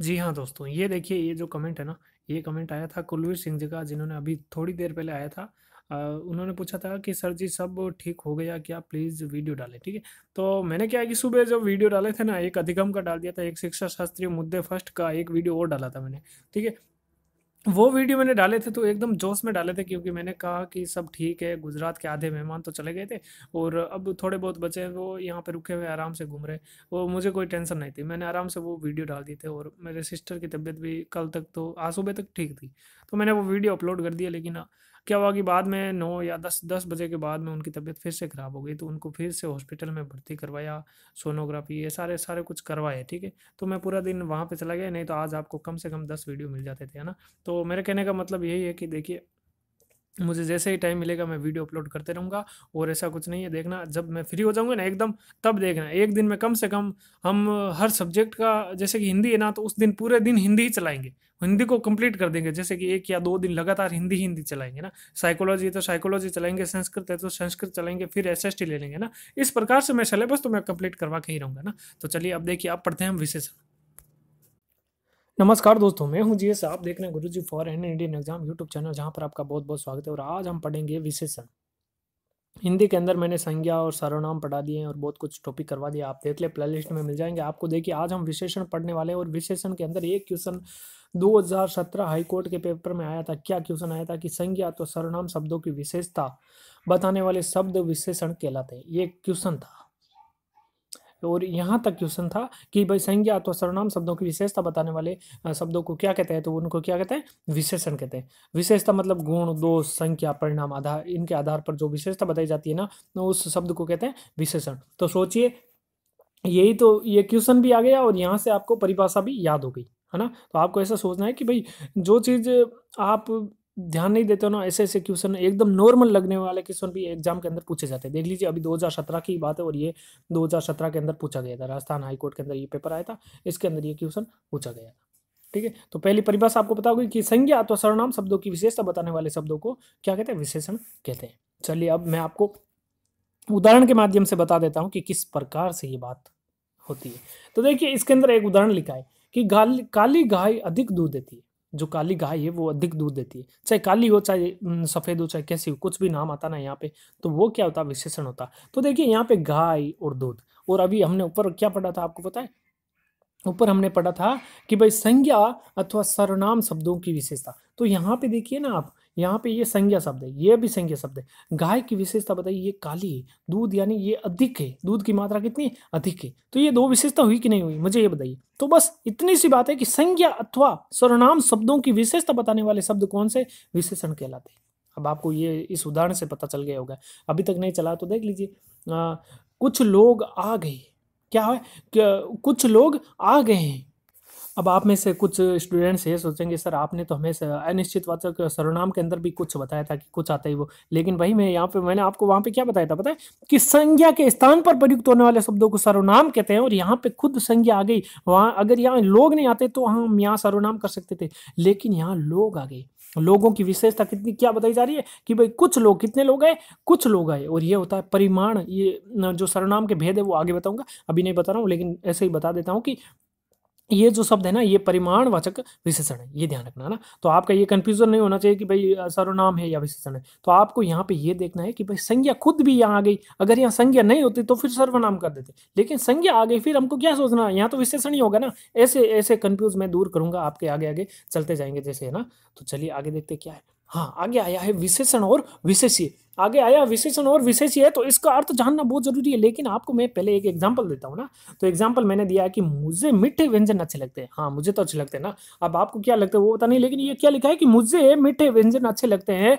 जी हाँ दोस्तों, ये देखिए ये जो कमेंट है ना, ये कमेंट आया था कुलवीर सिंह जी का जिन्होंने अभी थोड़ी देर पहले आया था। आ, उन्होंने पूछा था कि सर जी सब ठीक हो गया क्या प्लीज़ वीडियो डालें, ठीक है? तो मैंने क्या है कि सुबह जब वीडियो डाले थे ना, एक अधिगम का डाल दिया था, एक शिक्षा शास्त्रीय मुद्दे फर्स्ट का एक वीडियो और डाला था मैंने, ठीक है? वो वीडियो मैंने डाले थे तो एकदम जोश में डाले थे क्योंकि मैंने कहा कि सब ठीक है गुजरात के आधे मेहमान तो चले गए थे और अब थोड़े बहुत बचे हैं वो यहाँ पे रुके हुए आराम से घूम रहे वो मुझे कोई टेंशन नहीं थी मैंने आराम से वो वीडियो डाल दी थी और मेरे सिस्टर की तबीयत भी कल तक तो आज सुबह तक ठीक थी तो मैंने वो वीडियो अपलोड कर दिया लेकिन क्या हुआ कि बाद में नौ या दस दस बजे के बाद में उनकी तबीयत फिर से ख़राब हो गई तो उनको फिर से हॉस्पिटल में भर्ती करवाया सोनोग्राफी ये सारे सारे कुछ करवाए ठीक है तो मैं पूरा दिन वहाँ पर चला गया नहीं तो आज आपको कम से कम दस वीडियो मिल जाते थे है ना तो मेरे कहने का मतलब यही है कि देखिए मुझे जैसे ही टाइम मिलेगा मैं वीडियो अपलोड करते रहूँगा और ऐसा कुछ नहीं है देखना जब मैं फ्री हो जाऊँगा ना एकदम तब देखना एक दिन में कम से कम हम हर सब्जेक्ट का जैसे कि हिंदी है ना तो उस दिन पूरे दिन हिंदी ही चलाएंगे हिंदी को कंप्लीट कर देंगे जैसे कि एक या दो दिन लगातार हिंदी हिंदी चलाएंगे ना साइकोलॉजी तो साइकोलॉजी चलाएंगे संस्कृत है तो संस्कृत चलाएंगे फिर एस ले लेंगे ना इस प्रकार से मैं सिलेबस तो मैं कंप्लीट करवा के ही रहूँगा ना तो चलिए अब देखिए अब पढ़ते हैं हम विशेषण नमस्कार दोस्तों मैं हूं जीएस आप देख रहे हैं Guru ji for an Indian exam YouTube channel जहां पर आपका बहुत बहुत स्वागत है और आज हम पढ़ेंगे विशेषण हिंदी के अंदर मैंने संज्ञा और सर्वनाम पढ़ा दिए हैं और बहुत कुछ टॉपिक करवा दिया आप देख ले लिस्ट में मिल जाएंगे आपको देखिए आज हम विशेषण पढ़ने वाले हैं और विशेषण के अंदर एक क्वेश्चन 2017 हाईकोर्ट के पेपर में आया था क्या क्वेश्चन आया था कि संज्ञा तो सर्वनाम शब्दों की विशेषता बताने वाले शब्द विशेषण कहलाते हैं ये क्वेश्चन था और यहाँ तक क्वेश्चन था कि भाई संज्ञा अथवा सर्वनाम शब्दों की विशेषता बताने वाले शब्दों को क्या कहते हैं तो उनको क्या कहते हैं विशेषण कहते हैं विशेषता मतलब गुण दोष संख्या परिणाम आधार इनके आधार पर जो विशेषता बताई जाती है ना तो उस शब्द को कहते हैं विशेषण तो सोचिए यही तो ये क्वेश्चन भी आ गया और यहाँ से आपको परिभाषा भी याद हो गई है ना तो आपको ऐसा सोचना है कि भाई जो चीज़ आप ध्यान नहीं देते हो ना ऐसे ऐसे क्वेश्चन एकदम नॉर्मल लगने वाले क्वेश्चन भी एग्जाम के अंदर पूछे जाते हैं देख लीजिए अभी 2017 की बात है और ये 2017 के अंदर पूछा गया था राजस्थान हाईकोर्ट के अंदर ये पेपर आया था इसके अंदर ये क्वेश्चन पूछा गया था ठीक है तो पहली परिभाषा आपको पता होगी कि संज्ञा अथवा सर्वनाम शब्दों की विशेषता बताने वाले शब्दों को क्या कहते हैं विशेषण कहते हैं चलिए अब मैं आपको उदाहरण के माध्यम से बता देता हूँ कि किस प्रकार से ये बात होती है तो देखिए इसके अंदर एक उदाहरण लिखा है कि काली गाय अधिक दूध देती है जो काली गाय है वो अधिक दूध देती है चाहे काली हो चाहे सफ़ेद हो चाहे कैसी हो कुछ भी नाम आता ना यहाँ पे तो वो क्या होता विशेषण होता तो देखिए यहाँ पे गाय और दूध और अभी हमने ऊपर क्या पढ़ा था आपको पता है ऊपर हमने पढ़ा था कि भाई संज्ञा अथवा सर्वनाम शब्दों की विशेषता तो यहाँ पे देखिए ना आप यहाँ पे ये संज्ञा शब्द है ये भी संज्ञा शब्द है गाय की विशेषता बताइए ये काली है दूध यानी ये अधिक है दूध की मात्रा कितनी अधिक है तो ये दो विशेषता हुई कि नहीं हुई मुझे ये बताइए तो बस इतनी सी बात है कि संज्ञा अथवा सर्वनाम शब्दों की विशेषता बताने वाले शब्द कौन से विशेषण कहलाते हैं अब आपको ये इस उदाहरण से पता चल गया होगा अभी तक नहीं चला तो देख लीजिए कुछ लोग आ गए क्या है कुछ लोग आ गए हैं अब आप में से कुछ स्टूडेंट्स ये सोचेंगे सर आपने तो हमें अनिश्चित वाचक सर्वनाम के अंदर भी कुछ बताया था कि कुछ आता ही वो लेकिन वही मैं यहाँ पे मैंने आपको वहाँ पे क्या बताया था बताया कि संज्ञा के स्थान पर प्रयुक्त होने वाले शब्दों को सर्वनाम कहते हैं और यहाँ पे खुद संज्ञा आ गई वहाँ अगर यहाँ लोग नहीं आते तो हम यहाँ सर्वनाम कर सकते थे लेकिन यहाँ लोग आ गए तो लोगों की विशेषता कितनी क्या बताई जा रही है कि भाई कुछ लोग कितने लोग आए कुछ लोग आए और ये होता है परिमाण ये जो सर्वनाम के भेद है वो आगे बताऊंगा अभी नहीं बता रहा हूँ लेकिन ऐसे ही बता देता हूँ कि ये जो शब्द है ना ये परिमाण वाचक विशेषण है ये ध्यान रखना है ना तो आपका ये कन्फ्यूजन नहीं होना चाहिए कि भाई सर्वनाम है या विशेषण है तो आपको यहाँ पे ये देखना है कि भाई संज्ञा खुद भी यहाँ आ गई अगर यहाँ संज्ञा नहीं होती तो फिर सर्वनाम कर देते लेकिन संज्ञा आ गई फिर हमको क्या सोचना यहाँ तो विशेषण ही होगा ना ऐसे ऐसे कन्फ्यूज मैं दूर करूंगा आपके आगे आगे चलते जाएंगे जैसे है ना तो चलिए आगे देखते क्या है हाँ आगे आया है विशेषण और विशेष्य आगे आया विशेषण और विशेषीय है तो इसका अर्थ जानना बहुत जरूरी है लेकिन आपको मैं पहले एक एग्जाम्पल देता हूँ ना तो एग्जांपल मैंने दिया है कि मुझे मीठे व्यंजन अच्छे लगते हैं हाँ मुझे तो अच्छे लगते हैं ना अब आपको क्या लगता है वो पता नहीं लेकिन ये क्या लिखा है कि मुझे मीठे व्यंजन अच्छे लगते हैं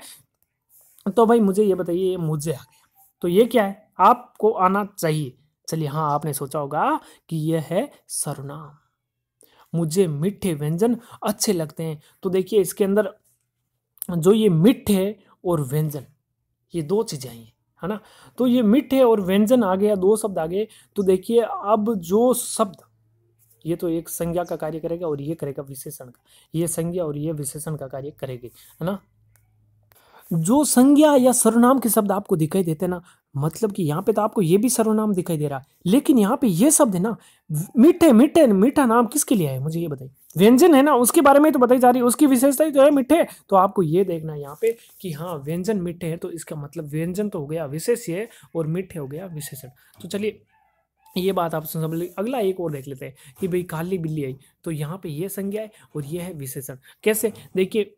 तो भाई मुझे ये बताइए मुझे आ गया तो ये क्या है आपको आना चाहिए चलिए हाँ आपने सोचा होगा कि यह है सरनाम मुझे मीठे व्यंजन अच्छे लगते हैं तो देखिए इसके अंदर जो ये मिठ है और व्यंजन ये दो चीज़ें आई है ना तो ये मिठ है और व्यंजन आ गया दो शब्द आ गए तो देखिए अब जो शब्द ये तो एक संज्ञा का कार्य करेगा और ये करेगा विशेषण का ये संज्ञा और ये विशेषण का कार्य करेगी है ना जो संज्ञा या सर्वनाम के शब्द आपको दिखाई देते ना मतलब कि यहाँ पे तो आपको ये भी सर्वनाम दिखाई दे रहा है लेकिन यहाँ पे ये शब्द है ना मीठे मीठे मीठा नाम किसके लिए है मुझे ये बताइए व्यंजन है ना उसके बारे में तो बताई जा रही है उसकी विशेषता ही तो है मीठे तो आपको ये देखना है यहाँ पे कि हाँ व्यंजन मीठे है तो इसका मतलब व्यंजन तो हो गया विशेष है और मीठे हो गया विशेषण तो चलिए ये बात आप समझ ली अगला एक और देख लेते हैं कि भाई काली बिल्ली आई तो यहाँ पे ये संज्ञा है और ये है विशेषण कैसे देखिए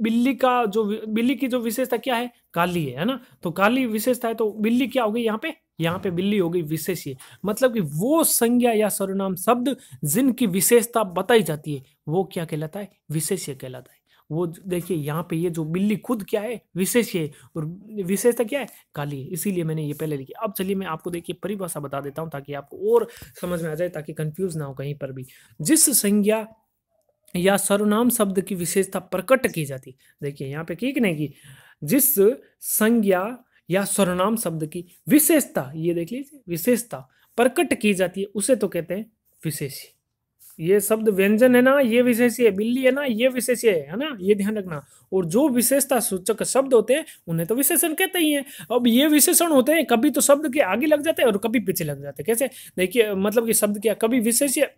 बिल्ली का जो बिल्ली की जो विशेषता क्या है काली है है ना तो काली विशेषता है तो बिल्ली क्या हो गई यहाँ पे यहाँ पे बिल्ली हो गई विशेषीय मतलब कि वो संज्ञा या सर्वनाम शब्द जिनकी विशेषता बताई जाती है वो क्या कहलाता है विशेष्य कहलाता है वो देखिए यहाँ पे ये जो बिल्ली खुद क्या है विशेष है और विशेषता क्या है काली है इसीलिए मैंने ये पहले लिखी अब चलिए मैं आपको देखिए परिभाषा बता देता हूँ ताकि आपको और समझ में आ जाए ताकि कंफ्यूज ना हो कहीं पर भी जिस संज्ञा या सर्वनाम शब्द की विशेषता प्रकट की जाती देखिए यहाँ पे की कि नहीं की जिस संज्ञा या सर्वनाम शब्द की विशेषता ये देख लीजिए विशेषता प्रकट की जाती है उसे तो कहते हैं विशेषी ये शब्द व्यंजन है ना ये विशेष्य है बिल्ली है ना ये विशेष्य है है ना ये ध्यान रखना और जो विशेषता सूचक शब्द होते हैं उन्हें तो विशेषण कहते ही हैं अब ये विशेषण होते हैं कभी तो शब्द के आगे लग जाते हैं और कभी पीछे लग जाते हैं कैसे देखिए मतलब कि शब्द क्या कभी विशेष्य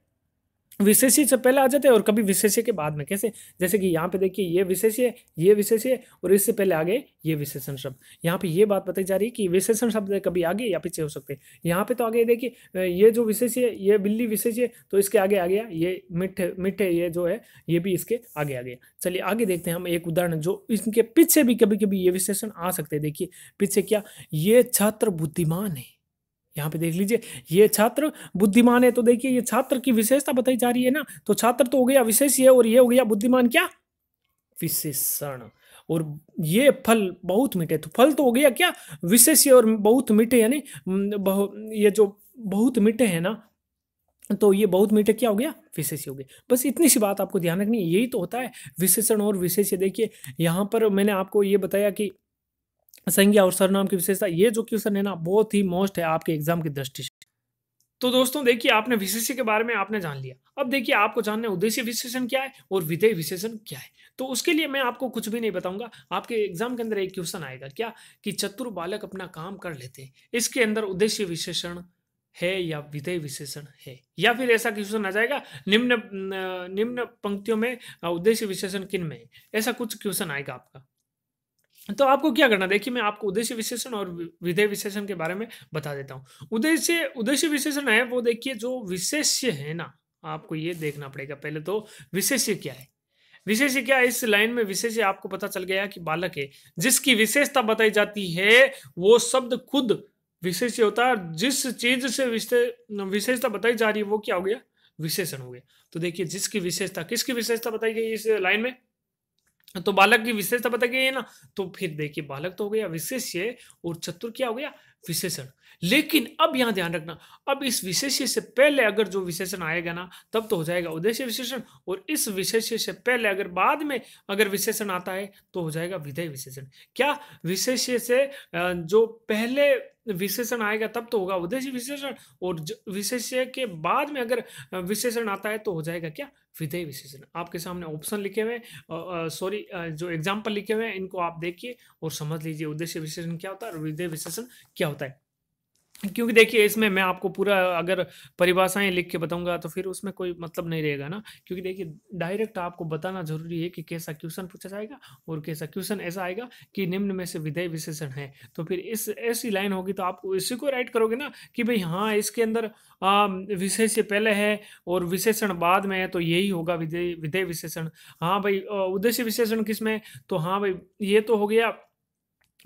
विशेषी से पहले आ जाते हैं और कभी विशेष्य के बाद में कैसे जैसे कि यहाँ पे देखिए ये विशेष्य ये विशेष्य और इससे पहले आगे ये विशेषण शब्द यहाँ पे ये बात बताई जा रही है कि विशेषण शब्द कभी आगे या पीछे हो सकते हैं यहाँ पे तो आगे देखिए ये जो विशेष्य ये बिल्ली विशेष्य तो इसके आगे आ गया ये मिठे मिठे ये जो है ये भी इसके आगे आ गया चलिए आगे देखते हैं हम एक उदाहरण जो इसके पीछे भी कभी कभी ये विशेषण आ सकते हैं देखिए पीछे क्या ये छात्र बुद्धिमान है यहाँ पे देख लीजिए ये छात्र बुद्धिमान है तो देखिए ये छात्र की विशेषता बताई जा रही है ना तो छात्र तो हो गया विशेष ये और ये हो गया बुद्धिमान क्या विशेषण और ये फल बहुत मीठे तो फल तो हो गया क्या विशेष और बहुत मीठे यानी ये जो बहुत मीठे है ना तो ये बहुत मीठे क्या हो गया विशेष हो गया बस इतनी सी बात आपको ध्यान रखनी यही तो होता है विशेषण और विशेष देखिए यहाँ पर मैंने आपको ये बताया कि संज्ञा और सरनाम की विशेषता ये जो क्वेश्चन है ना बहुत ही मोस्ट है आपके एग्जाम की दृष्टि से तो दोस्तों देखिए आपने विशेष के बारे में आपने जान लिया अब देखिए आपको जानने उद्देश्य विशेषण क्या है और विधेय विशेषण क्या है तो उसके लिए मैं आपको कुछ भी नहीं बताऊंगा आपके एग्जाम के अंदर एक क्वेश्चन आएगा क्या कि चतुर बालक अपना काम कर लेते हैं इसके अंदर उद्देश्य विशेषण है या विधेय विशेषण है या फिर ऐसा क्वेश्चन आ जाएगा निम्न निम्न पंक्तियों में उद्देश्य विशेषण किन में है ऐसा कुछ क्वेश्चन आएगा आपका तो आपको क्या करना देखिए मैं आपको उद्देश्य विशेषण और विधेय विशेषण के बारे में बता देता हूँ उद्देश्य उद्देश्य विशेषण है वो देखिए जो विशेष्य है ना आपको ये देखना पड़ेगा पहले तो विशेष्य क्या है विशेष क्या इस लाइन में विशेष आपको पता चल गया कि बालक है जिसकी विशेषता बताई जाती है वो शब्द खुद विशेष होता है जिस चीज से विशेषता बताई जा रही है वो क्या हो गया विशेषण हो गया तो देखिए जिसकी विशेषता किसकी विशेषता बताई गई इस लाइन में तो बालक की विशेषता बता गई है ना तो फिर देखिए बालक तो हो गया विशेष्य और चतुर क्या हो गया विशेषण लेकिन अब यहां ध्यान रखना अब इस विशेष्य से पहले अगर जो विशेषण आएगा ना तब तो हो जाएगा उद्देश्य विशेषण और इस विशेष्य से पहले अगर बाद में अगर विशेषण आता है तो हो जाएगा विधेय विशेषण क्या विशेष्य से जो पहले विशेषण आएगा तब तो होगा उद्देश्य विशेषण और विशेष्य के बाद में अगर विशेषण आता है तो हो जाएगा क्या विधेय विशेषण आपके सामने ऑप्शन लिखे हुए सॉरी जो एग्जाम्पल लिखे हुए हैं इनको आप देखिए और समझ लीजिए उद्देश्य विशेषण क्या होता है और विधेय विशेषण क्या क्या होता है क्योंकि देखिए इसमें मैं आपको पूरा अगर परिभाषाएं लिख के बताऊंगा तो फिर उसमें कोई मतलब नहीं रहेगा ना क्योंकि देखिए डायरेक्ट आपको बताना जरूरी है कि कैसा क्वेश्चन पूछा जाएगा और कैसा क्वेश्चन ऐसा आएगा कि निम्न में से विधेय विशेषण है तो फिर इस ऐसी लाइन होगी तो आप इसी को राइट करोगे ना कि भाई हाँ इसके अंदर विशेष से पहले है और विशेषण बाद में है तो यही होगा विधेय विधेय विशेषण हाँ भाई उद्देश्य विशेषण किस में तो हाँ भाई ये तो हो गया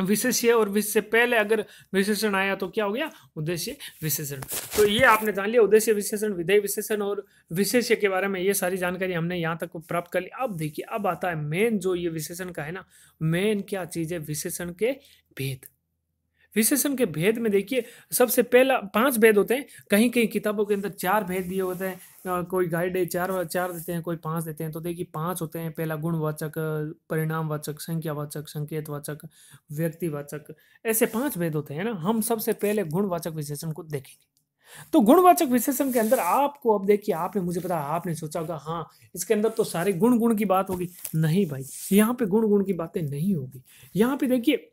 विशेष्य और विशेष पहले अगर विशेषण आया तो क्या हो गया उद्देश्य विशेषण तो ये आपने जान लिया उद्देश्य विशेषण विधेय विशेषण और विशेष्य के बारे में ये सारी जानकारी हमने यहाँ तक प्राप्त कर ली अब देखिए अब आता है मेन जो ये विशेषण का है ना मेन क्या चीज़ है विशेषण के भेद विशेषण के भेद में देखिए सबसे पहला पांच भेद होते हैं कहीं कहीं किताबों के अंदर चार भेद दिए होते हैं कोई गाइड चार चार देते हैं कोई पांच देते हैं तो देखिए पांच होते हैं पहला गुणवाचक परिणामवाचक संख्यावाचक संकेतवाचक व्यक्तिवाचक ऐसे पांच भेद होते हैं ना हम सबसे पहले गुणवाचक विशेषण को देखेंगे तो गुणवाचक विशेषण के अंदर आपको अब देखिए आपने मुझे पता आपने सोचा होगा हाँ इसके अंदर तो सारे गुण गुण की बात होगी नहीं भाई यहाँ पे गुण गुण की बातें नहीं होगी यहाँ पे देखिए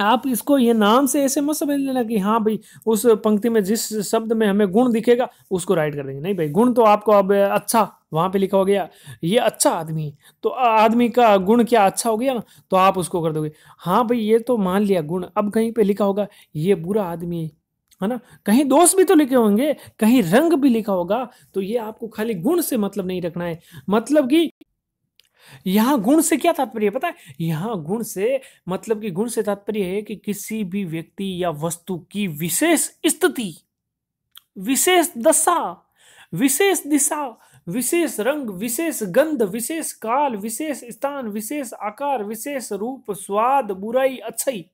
आप इसको ये नाम से ऐसे मत समझ लेना कि हाँ भाई उस पंक्ति में जिस शब्द में हमें गुण दिखेगा उसको राइट कर देंगे नहीं भाई गुण तो आपको अब अच्छा वहाँ पे लिखा हो गया ये अच्छा आदमी है तो आदमी का गुण क्या अच्छा हो गया ना तो आप उसको कर दोगे हाँ भाई ये तो मान लिया गुण अब कहीं पे लिखा होगा ये बुरा आदमी है ना कहीं दोष भी तो लिखे होंगे कहीं रंग भी लिखा होगा तो ये आपको खाली गुण से मतलब नहीं रखना है मतलब कि यहाँ गुण से क्या तात्पर्य पता है यहाँ गुण से मतलब कि गुण से तात्पर्य है कि किसी भी व्यक्ति या वस्तु की विशेष स्थिति विशेष दशा विशेष दिशा विशेष रंग विशेष गंध विशेष काल विशेष स्थान विशेष आकार विशेष रूप स्वाद बुराई अच्छाई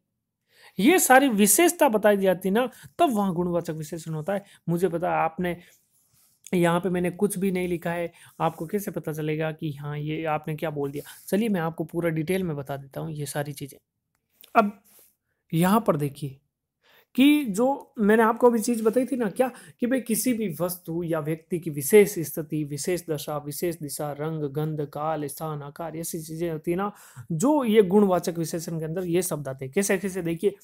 ये सारी विशेषता बताई जाती ना तब वहां गुणवाचक विशेषण होता है मुझे पता आपने यहाँ पे मैंने कुछ भी नहीं लिखा है आपको कैसे पता चलेगा कि हाँ ये आपने क्या बोल दिया चलिए मैं आपको पूरा डिटेल में बता देता हूँ ये सारी चीज़ें अब यहाँ पर देखिए कि जो मैंने आपको अभी चीज़ बताई थी ना क्या कि भाई किसी भी वस्तु या व्यक्ति की विशेष स्थिति विशेष दशा विशेष दिशा रंग गंध काल स्थान आकार ऐसी चीज़ें होती है ना जो ये गुणवाचक विशेषण के अंदर ये शब्द आते हैं कैसे कैसे देखिए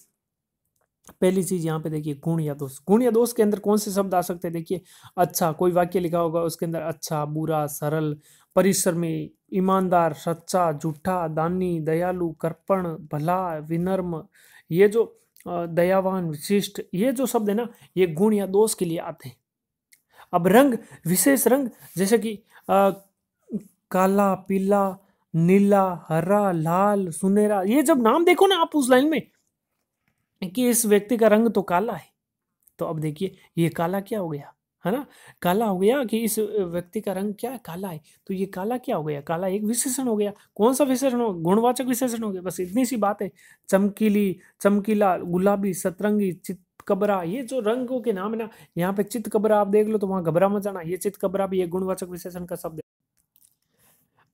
पहली चीज यहाँ पे देखिए गुण या दोष गुण या दोष के अंदर कौन से शब्द आ सकते हैं देखिए अच्छा कोई वाक्य लिखा होगा उसके अंदर अच्छा बुरा सरल परिश्रमी ईमानदार सच्चा झूठा दानी दयालु कर्पण भला विनर्म ये जो दयावान विशिष्ट ये जो शब्द है ना ये गुण या दोष के लिए आते हैं अब रंग विशेष रंग जैसे कि आ, काला पीला नीला हरा लाल सुनहरा ये जब नाम देखो ना आप उस लाइन में कि इस व्यक्ति का रंग तो काला है तो अब देखिए ये काला क्या हो गया है ना काला हो गया कि इस व्यक्ति का रंग क्या है काला है तो ये काला क्या हो गया काला एक विशेषण हो गया कौन सा विशेषण हो गुणवाचक विशेषण हो गया बस इतनी सी बात है चमकीली चमकीला गुलाबी सतरंगी चितकबरा ये जो रंगों के नाम है ना यहाँ पे चितकबरा आप देख लो तो वहां घबरा मचाना ये चितकबरा भी एक गुणवाचक विशेषण का शब्द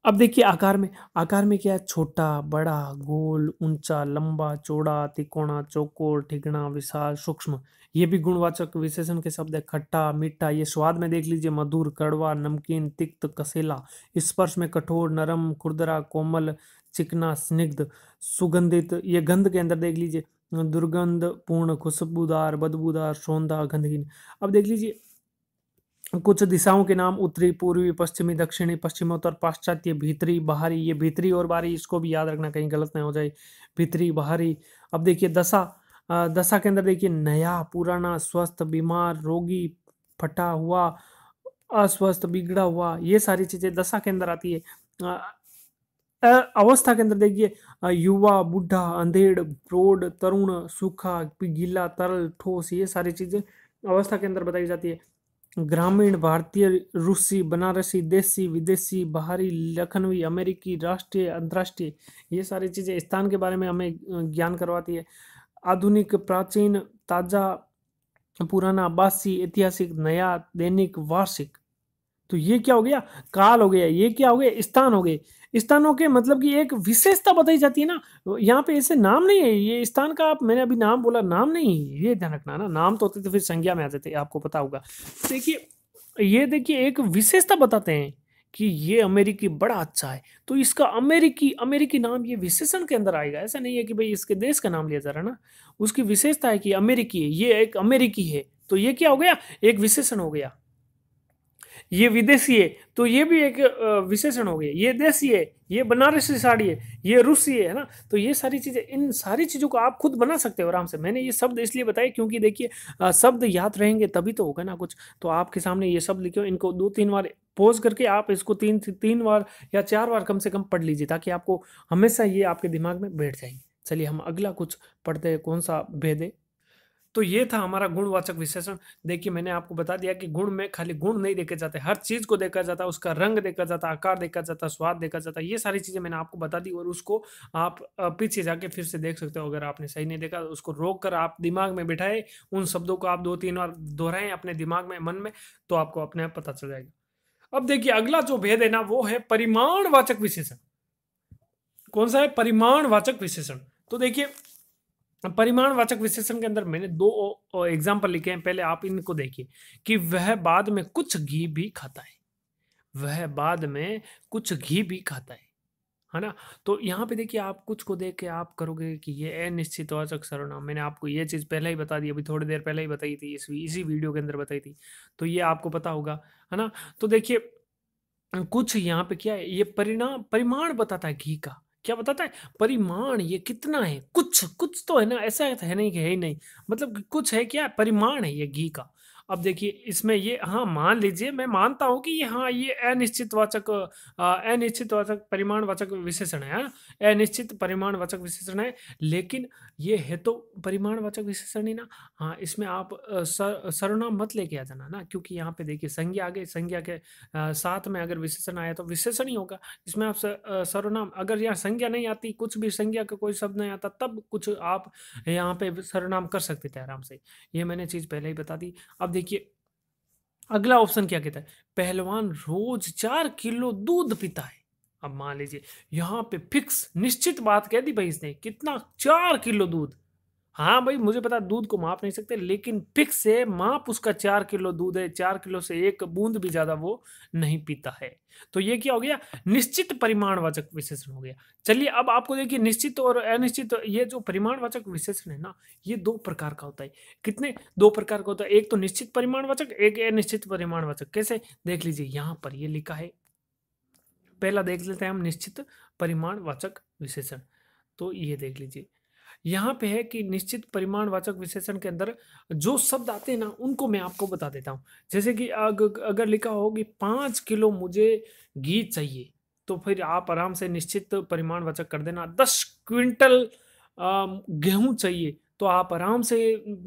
अब देखिए आकार में आकार में क्या है छोटा बड़ा गोल ऊंचा लंबा चौड़ा तिकोणा चौकोर ठिकना विशाल सूक्ष्म ये भी गुणवाचक विशेषण के शब्द है खट्टा मीठा ये स्वाद में देख लीजिए मधुर कड़वा नमकीन तिक्त कसेला स्पर्श में कठोर नरम खुरदरा कोमल चिकना स्निग्ध सुगंधित ये गंध के अंदर देख लीजिए दुर्गंध पूर्ण खुशबूदार बदबूदार सौंदा गंधहीन अब देख लीजिए कुछ दिशाओं के नाम उत्तरी पूर्वी पश्चिमी दक्षिणी पश्चिमी उत्तर पाश्चात्य भीतरी बाहरी ये भीतरी और बाहरी इसको भी याद रखना कहीं गलत नहीं हो जाए भीतरी बाहरी अब देखिए दशा दशा के अंदर देखिए नया पुराना स्वस्थ बीमार रोगी फटा हुआ अस्वस्थ बिगड़ा हुआ ये सारी चीजें दशा के अंदर आती है अवस्था के अंदर देखिए युवा बुढ़ा अंधेड़ प्रोड तरुण सूखा गीला तरल ठोस ये सारी चीजें अवस्था के अंदर बताई जाती है ग्रामीण भारतीय रूसी बनारसी देसी विदेशी बाहरी लखनवी अमेरिकी राष्ट्रीय अंतर्राष्ट्रीय ये सारी चीज़ें स्थान के बारे में हमें ज्ञान करवाती है आधुनिक प्राचीन ताज़ा पुराना बासी ऐतिहासिक नया दैनिक वार्षिक तो ये क्या हो गया काल हो गया ये क्या हो गया स्थान हो गए स्थानों के मतलब कि एक विशेषता बताई जाती है ना तो यहाँ पे ऐसे नाम नहीं है ये स्थान का आप मैंने अभी नाम बोला नाम नहीं ये ध्यान रखना ना नाम तो होते थे फिर संज्ञा में आते थे आपको पता होगा देखिए ये देखिए एक विशेषता बताते हैं कि ये अमेरिकी बड़ा अच्छा है तो इसका अमेरिकी अमेरिकी नाम ये विशेषण के अंदर आएगा ऐसा नहीं है कि भाई इसके देश का नाम लिया जा रहा ना उसकी विशेषता है कि अमेरिकी है ये एक अमेरिकी है तो ये क्या हो गया एक विशेषण हो गया ये विदेशी है तो ये भी एक विशेषण हो गया ये देशी है ये बनारसी साड़ी है ये रूसी है ना तो ये सारी चीज़ें इन सारी चीज़ों को आप खुद बना सकते हो आराम से मैंने ये शब्द इसलिए बताए क्योंकि देखिए शब्द याद रहेंगे तभी तो होगा ना कुछ तो आपके सामने ये शब्द लिखे इनको दो तीन बार पोज करके आप इसको तीन तीन बार या चार बार कम से कम पढ़ लीजिए ताकि आपको हमेशा ये आपके दिमाग में बैठ जाएंगे चलिए हम अगला कुछ पढ़ते हैं कौन सा भेद है तो ये था हमारा गुणवाचक विशेषण देखिए मैंने आपको बता दिया कि गुण में खाली गुण नहीं देखे जाते हर चीज को देखा जाता है उसका रंग देखा जाता आकार देखा जाता स्वाद देखा जाता ये सारी चीजें मैंने आपको बता दी और उसको आप पीछे जाके फिर से देख सकते हो अगर आपने सही नहीं देखा उसको रोक कर आप दिमाग में बिठाए उन शब्दों को आप दो तीन बार दोहराएं अपने दिमाग में मन में तो आपको अपने आप पता चल जाएगा अब देखिए अगला जो भेद है ना वो है परिमाणवाचक विशेषण कौन सा है परिमाणवाचक विशेषण तो देखिए परिमाण वाचक विशेषण के अंदर मैंने दो एग्जाम्पल लिखे हैं पहले आप इनको देखिए कि वह बाद में कुछ घी भी खाता है वह बाद में कुछ घी भी खाता है है ना तो यहाँ पे देखिए आप कुछ को देख के आप करोगे कि ये अनिश्चित वाचक सर्वनाम मैंने आपको ये चीज़ पहले ही बता दी अभी थोड़ी देर पहले ही बताई थी इस इसी वीडियो के अंदर बताई थी तो ये आपको पता होगा है ना तो देखिए कुछ यहाँ पे क्या है ये परिणाम परिमाण बताता है घी का क्या बताता है परिमाण ये कितना है कुछ कुछ तो है ना ऐसा तो है नहीं कि है ही नहीं मतलब कुछ है क्या परिमाण है ये घी का अब देखिए इसमें ये हाँ मान लीजिए मैं मानता हूँ कि ये हाँ ये अनिश्चितवाचक वाचक अनिश्चितवाचक परिमाणवाचक विशेषण है अनिश्चित हाँ, अनिश्चित परिमाणवाचक विशेषण है लेकिन ये है तो परिमाणवाचक विशेषण ही ना हाँ इसमें आप सर, सर्वनाम मत लेके आ जाना ना क्योंकि यहाँ पे देखिए संज्ञा आगे संज्ञा के साथ में अगर विशेषण आया तो विशेषण ही होगा इसमें आप सर्वनाम अगर यहाँ संज्ञा नहीं आती कुछ भी संज्ञा का कोई शब्द नहीं आता तब कुछ आप यहाँ पे सर्वनाम कर सकते थे आराम से ये मैंने चीज़ पहले ही बता दी अब देखिए अगला ऑप्शन क्या कहता है पहलवान रोज चार किलो दूध पीता है अब मान लीजिए यहाँ पे फिक्स निश्चित बात कह दी भाई इसने कितना चार किलो दूध हाँ भाई मुझे पता दूध को माप नहीं सकते लेकिन पिक से माप उसका चार किलो दूध है चार किलो से एक बूंद भी ज़्यादा वो नहीं पीता है तो ये क्या हो गया निश्चित परिमाणवाचक विशेषण हो गया चलिए अब आपको देखिए निश्चित और अनिश्चित ये जो परिमाणवाचक विशेषण है ना ये दो प्रकार का होता है कितने दो प्रकार का होता है एक तो निश्चित परिमाणवाचक एक अनिश्चित परिमाणवाचक कैसे देख लीजिए यहाँ पर ये लिखा है पहला देख लेते हैं हम निश्चित परिमाणवाचक विशेषण तो ये देख लीजिए यहाँ पे है कि निश्चित परिमाणवाचक विशेषण के अंदर जो शब्द आते हैं ना उनको मैं आपको बता देता हूँ जैसे कि अग, अगर लिखा हो कि पाँच किलो मुझे घी चाहिए तो फिर आप आराम से निश्चित परिमाणवाचक कर देना दस क्विंटल गेहूँ चाहिए तो आप आराम से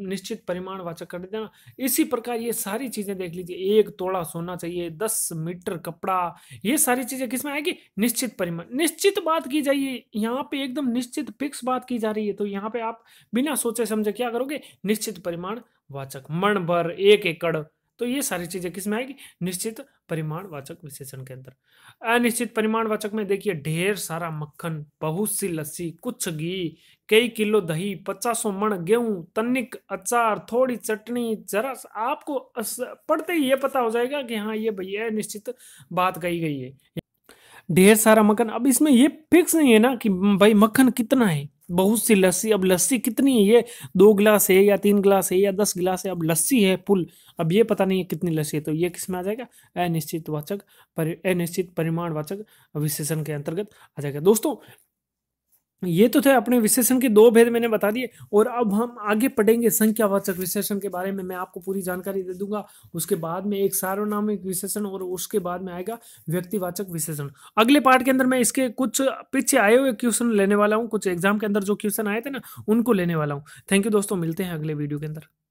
निश्चित परिमाण वाचक कर देना इसी प्रकार ये सारी चीज़ें देख लीजिए एक तोड़ा सोना चाहिए दस मीटर कपड़ा ये सारी चीज़ें किसमें आएगी निश्चित परिमाण निश्चित बात की जाइए यहाँ पे एकदम निश्चित फिक्स बात की जा रही है तो यहाँ पे आप बिना सोचे समझे क्या करोगे निश्चित परिमाण वाचक मण भर एक एकड़ तो ये सारी चीज़ें किस में आएगी निश्चित परिमाणवाचक विशेषण के अंदर अनिश्चित परिमाणवाचक में देखिए ढेर सारा मक्खन बहुत सी लस्सी कुछ घी कई किलो दही पचासों मण गेहूं तनिक अचार थोड़ी चटनी जरा आपको पढ़ते ही ये पता हो जाएगा कि हाँ ये भैया निश्चित बात कही गई है ढेर सारा मक्खन अब इसमें ये फिक्स नहीं है ना कि भाई मक्खन कितना है बहुत सी लस्सी अब लस्सी कितनी है ये दो गिलास है या तीन गिलास है या दस गिलास है अब लस्सी है पुल अब ये पता नहीं है कितनी लस्सी है तो ये किस में आ जाएगा अनिश्चित वाचक अनिश्चित परिमाण वाचक विशेषण के अंतर्गत आ जाएगा दोस्तों ये तो थे अपने विशेषण के दो भेद मैंने बता दिए और अब हम आगे पढ़ेंगे संख्यावाचक विशेषण के बारे में मैं आपको पूरी जानकारी दे दूंगा उसके बाद में एक सार्वनामिक विशेषण और उसके बाद में आएगा व्यक्तिवाचक विशेषण अगले पार्ट के अंदर मैं इसके कुछ पीछे आए हुए क्वेश्चन लेने वाला हूँ कुछ एग्जाम के अंदर जो क्वेश्चन आए थे ना उनको लेने वाला हूँ थैंक यू दोस्तों मिलते हैं अगले वीडियो के अंदर